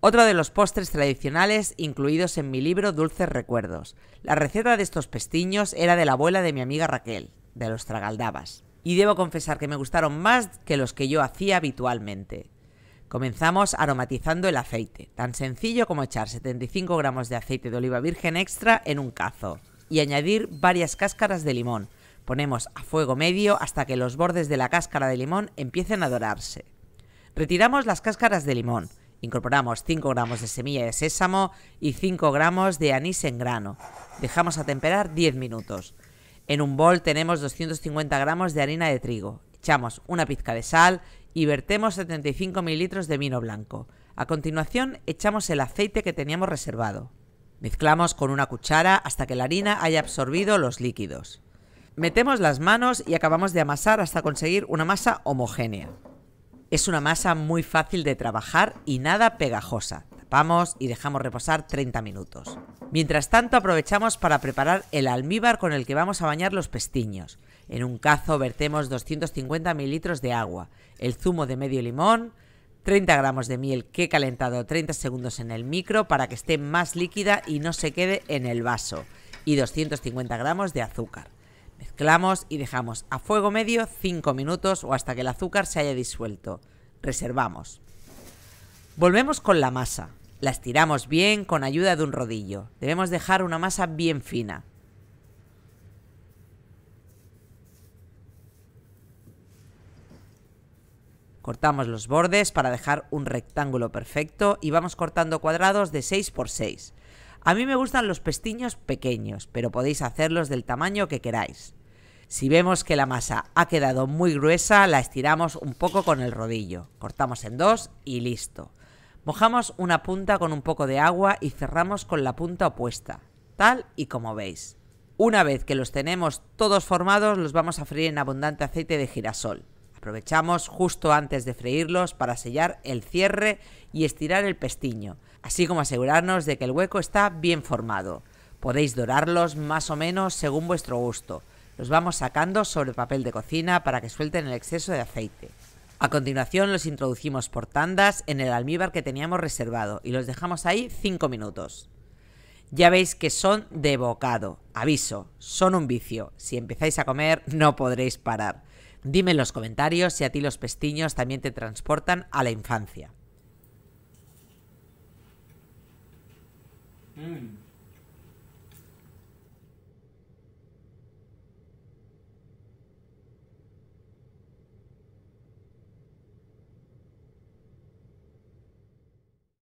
Otro de los postres tradicionales incluidos en mi libro Dulces Recuerdos. La receta de estos pestiños era de la abuela de mi amiga Raquel, de los tragaldabas. Y debo confesar que me gustaron más que los que yo hacía habitualmente. Comenzamos aromatizando el aceite, tan sencillo como echar 75 gramos de aceite de oliva virgen extra en un cazo y añadir varias cáscaras de limón. Ponemos a fuego medio hasta que los bordes de la cáscara de limón empiecen a dorarse. Retiramos las cáscaras de limón Incorporamos 5 gramos de semilla de sésamo y 5 gramos de anís en grano. Dejamos a temperar 10 minutos. En un bol tenemos 250 gramos de harina de trigo. Echamos una pizca de sal y vertemos 75 mililitros de vino blanco. A continuación echamos el aceite que teníamos reservado. Mezclamos con una cuchara hasta que la harina haya absorbido los líquidos. Metemos las manos y acabamos de amasar hasta conseguir una masa homogénea. Es una masa muy fácil de trabajar y nada pegajosa. Tapamos y dejamos reposar 30 minutos. Mientras tanto aprovechamos para preparar el almíbar con el que vamos a bañar los pestiños. En un cazo vertemos 250 mililitros de agua, el zumo de medio limón, 30 gramos de miel que he calentado 30 segundos en el micro para que esté más líquida y no se quede en el vaso, y 250 gramos de azúcar. Mezclamos y dejamos a fuego medio 5 minutos o hasta que el azúcar se haya disuelto. Reservamos. Volvemos con la masa. La estiramos bien con ayuda de un rodillo. Debemos dejar una masa bien fina. Cortamos los bordes para dejar un rectángulo perfecto y vamos cortando cuadrados de 6 x 6. A mí me gustan los pestiños pequeños, pero podéis hacerlos del tamaño que queráis. Si vemos que la masa ha quedado muy gruesa, la estiramos un poco con el rodillo. Cortamos en dos y listo. Mojamos una punta con un poco de agua y cerramos con la punta opuesta, tal y como veis. Una vez que los tenemos todos formados, los vamos a freír en abundante aceite de girasol. Aprovechamos justo antes de freírlos para sellar el cierre y estirar el pestiño, así como asegurarnos de que el hueco está bien formado. Podéis dorarlos más o menos según vuestro gusto. Los vamos sacando sobre papel de cocina para que suelten el exceso de aceite. A continuación los introducimos por tandas en el almíbar que teníamos reservado y los dejamos ahí 5 minutos. Ya veis que son de bocado. Aviso, son un vicio. Si empezáis a comer no podréis parar. Dime en los comentarios si a ti los pestiños también te transportan a la infancia. Mm.